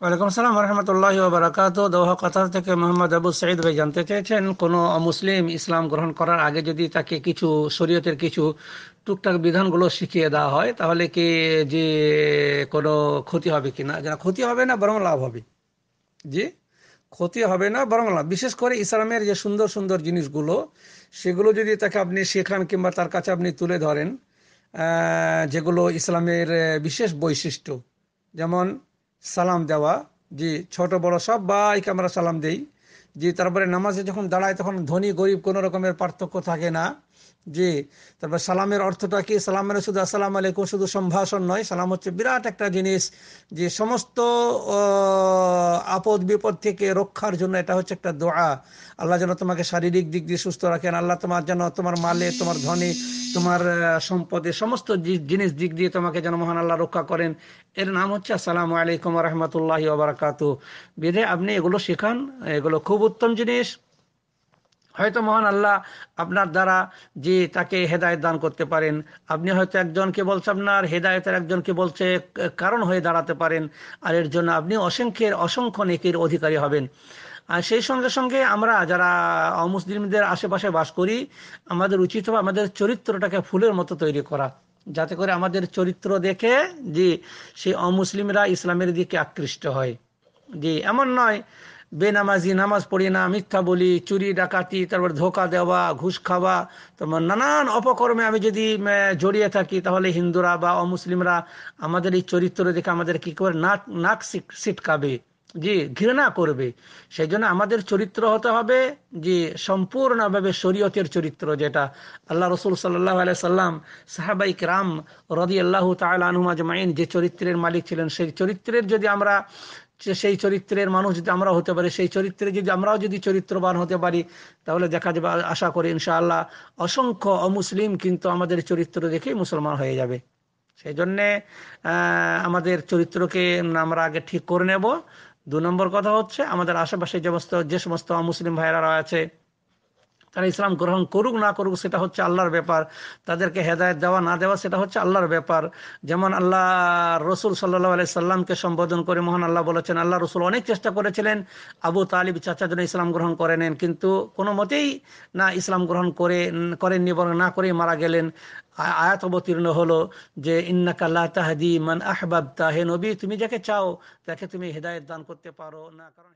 ওয়ালাইকুম আসসালাম রহমতুল্লাহ বারাকাত দোহা কাতার থেকে মোহাম্মদ আবু সঈদ ভাই জানতে চেয়েছেন কোনো মুসলিম ইসলাম গ্রহণ করার আগে যদি তাকে কিছু শরীয়তের কিছু টুকটাক বিধানগুলো শিখিয়ে দেওয়া হয় তাহলে কি যে কোনো ক্ষতি হবে কি না ক্ষতি হবে না বরং লাভ হবে জি ক্ষতি হবে না বরং লাভ বিশেষ করে ইসলামের যে সুন্দর সুন্দর জিনিসগুলো সেগুলো যদি তাকে আপনি শেখান কিংবা তার কাছে আপনি তুলে ধরেন যেগুলো ইসলামের বিশেষ বৈশিষ্ট্য যেমন সালাম দেওয়া যে ছোট বড় বাইক আমরা সালাম দেই যে তারপরে নামাজে যখন দাঁড়ায় তখন ধনী গরিব কোনো রকমের পার্থক্য থাকে না যে তারপর সালামের অর্থটা কি সালাম মানে শুধু আসসালাম আলাইকুম শুধু সম্ভাষণ নয় সালাম হচ্ছে বিরাট একটা জিনিস যে সমস্ত আপদ বিপদ থেকে রক্ষার জন্য এটা হচ্ছে একটা দোয়া আল্লাহ যেন তোমাকে শারীরিক দিক দিয়ে সুস্থ রাখেন আল্লাহ তোমার যেন তোমার মালে তোমার ধনে তোমার সম্পদে সমস্ত জিনিস দিক দিয়ে তোমাকে যেন মহান আল্লাহ রক্ষা করেন এর নাম হচ্ছে আসসালামু আলাইকুম রহমতুল্লাহ বারাকাতু বেদে আপনি এগুলো শেখান এগুলো খুব উত্তম জিনিস হয়তো মহান আল্লাহ আপনার দ্বারা যে তাকে হেদায়ত দান করতে পারেন আপনি হয়তো একজনকে বলছে আপনার হেদায়তের একজনকে বলছে কারণ হয়ে দাঁড়াতে পারেন আর এর জন্য আপনি অসংখ্যের অসংখ্য নেকির অধিকারী হবেন আর সেই সঙ্গে সঙ্গে আমরা যারা অমুসলিমদের আশেপাশে বাস করি আমাদের উচিত হবে আমাদের চরিত্রটাকে ফুলের মতো তৈরি করা যাতে করে আমাদের চরিত্র দেখে যে সেই অমুসলিমরা ইসলামের দিকে আকৃষ্ট হয় যে এমন নয় বেনামাজি নামাজ পড়ি না মিথ্যা বলি চুরি ডাকাতি তারপর ধোকা দেওয়া ঘুষ খাওয়া তারপর নানান অপকর্মে আমি যদি জড়িয়ে থাকি তাহলে হিন্দুরা বা অমুসলিমরা আমাদের এই চরিত্র দেখে আমাদের কি করে নাক নাক সিটকাবে জি ঘৃণা করবে সেই জন্য আমাদের চরিত্র হতে হবে যে সম্পূর্ণভাবে শরীয়তের চরিত্র যেটা আল্লাহ রসুল সাল্লাহ সাল্লাম সাহাবাইক রাম রদি আল্লাহ মাইন যে চরিত্রের মালিক ছিলেন সেই চরিত্রের যদি আমরা সেই চরিত্রের মানুষ যদি আমরা হতে পারি সেই চরিত্রে যদি আমরাও যদি চরিত্রবান হতে পারি তাহলে দেখা যাবে আশা করি ইনশাআল্লাহ অসংখ্য অমুসলিম কিন্তু আমাদের চরিত্র দেখেই মুসলমান হয়ে যাবে সেই জন্যে আমাদের চরিত্রকে আমরা আগে ঠিক করে নেব দু নম্বর কথা হচ্ছে আমাদের আশেপাশে যে সমস্ত যে সমস্ত অমুসলিম ভাইয়েরা আছে তারা ইসলাম গ্রহণ করুক না করুক সেটা হচ্ছে আল্লাহর ব্যাপার তাদেরকে হেদায়ত দেওয়া না দেওয়া সেটা হচ্ছে আল্লাহর ব্যাপার যেমন আল্লাহ রসুল সাল্লাহ আলি সাল্লামকে সম্বোধন করে মহান আল্লাহ বলেছেন আল্লাহ রসুল অনেক চেষ্টা করেছিলেন আবু তালিব চাচা যেন ইসলাম গ্রহণ করে নেন কিন্তু কোনো মতেই না ইসলাম গ্রহণ করে করেননি বরং না করেই মারা গেলেন আয়াত অবতীর্ণ হলো যে ইন্নাকাল্লাহ তাহাদি মান আহবাব তাহে নবী তুমি যাকে চাও তাকে তুমি হেদায়ত দান করতে পারো না কারণ